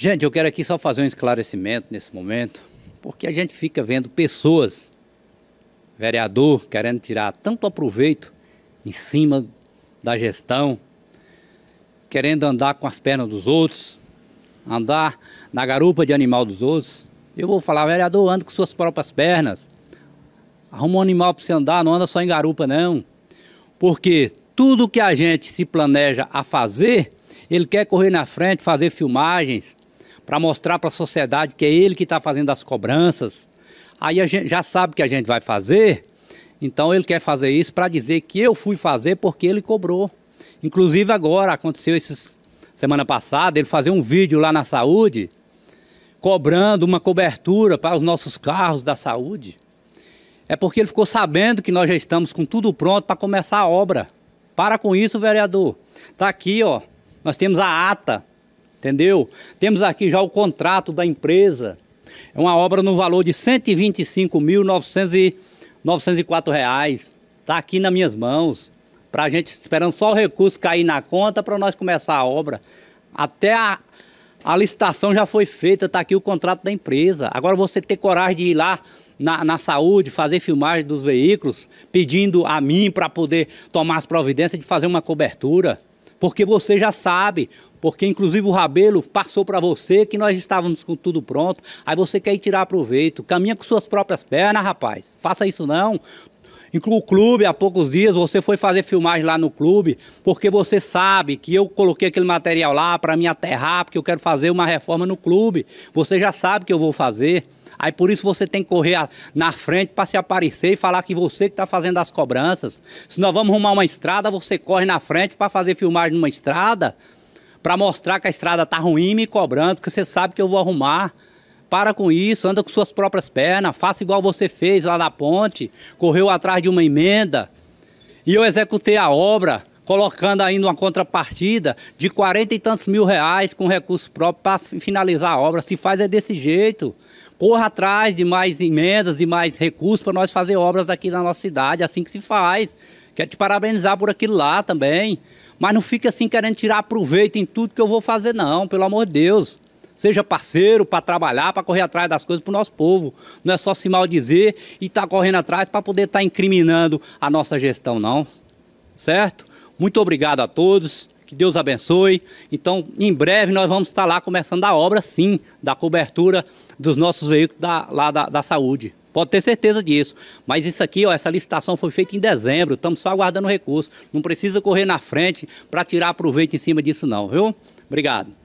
Gente, eu quero aqui só fazer um esclarecimento nesse momento, porque a gente fica vendo pessoas, vereador, querendo tirar tanto proveito em cima da gestão, querendo andar com as pernas dos outros, andar na garupa de animal dos outros. Eu vou falar, vereador, anda com suas próprias pernas. Arruma um animal para você andar, não anda só em garupa, não. Porque tudo que a gente se planeja a fazer, ele quer correr na frente, fazer filmagens, para mostrar para a sociedade que é ele que está fazendo as cobranças. Aí a gente já sabe que a gente vai fazer, então ele quer fazer isso para dizer que eu fui fazer porque ele cobrou. Inclusive agora aconteceu esses, semana passada ele fazer um vídeo lá na saúde cobrando uma cobertura para os nossos carros da saúde. É porque ele ficou sabendo que nós já estamos com tudo pronto para começar a obra. Para com isso, vereador. Está aqui, ó. Nós temos a ata entendeu? Temos aqui já o contrato da empresa. É uma obra no valor de R$ 125.904. Está aqui nas minhas mãos. Para a gente esperando só o recurso cair na conta para nós começar a obra. Até a, a licitação já foi feita, está aqui o contrato da empresa. Agora você ter coragem de ir lá na, na saúde, fazer filmagem dos veículos, pedindo a mim para poder tomar as providências de fazer uma cobertura porque você já sabe, porque inclusive o Rabelo passou para você que nós estávamos com tudo pronto, aí você quer ir tirar proveito, caminha com suas próprias pernas, rapaz, faça isso não. Inclui o clube, há poucos dias você foi fazer filmagem lá no clube, porque você sabe que eu coloquei aquele material lá para me aterrar, porque eu quero fazer uma reforma no clube. Você já sabe que eu vou fazer. Aí por isso você tem que correr a, na frente para se aparecer e falar que você que está fazendo as cobranças. Se nós vamos arrumar uma estrada, você corre na frente para fazer filmagem numa estrada, para mostrar que a estrada tá ruim me cobrando, porque você sabe que eu vou arrumar. Para com isso, anda com suas próprias pernas, faça igual você fez lá na ponte, correu atrás de uma emenda. E eu executei a obra colocando ainda uma contrapartida de 40 e tantos mil reais com recurso próprio para finalizar a obra. Se faz é desse jeito. Corra atrás de mais emendas, de mais recursos para nós fazer obras aqui na nossa cidade, assim que se faz. Quero te parabenizar por aquilo lá também. Mas não fique assim querendo tirar proveito em tudo que eu vou fazer, não, pelo amor de Deus seja parceiro para trabalhar, para correr atrás das coisas para o nosso povo. Não é só se maldizer e estar tá correndo atrás para poder estar tá incriminando a nossa gestão, não. Certo? Muito obrigado a todos. Que Deus abençoe. Então, em breve nós vamos estar lá começando a obra, sim, da cobertura dos nossos veículos da, lá da, da saúde. Pode ter certeza disso. Mas isso aqui, ó, essa licitação foi feita em dezembro. Estamos só aguardando recurso. Não precisa correr na frente para tirar proveito em cima disso, não, viu? Obrigado.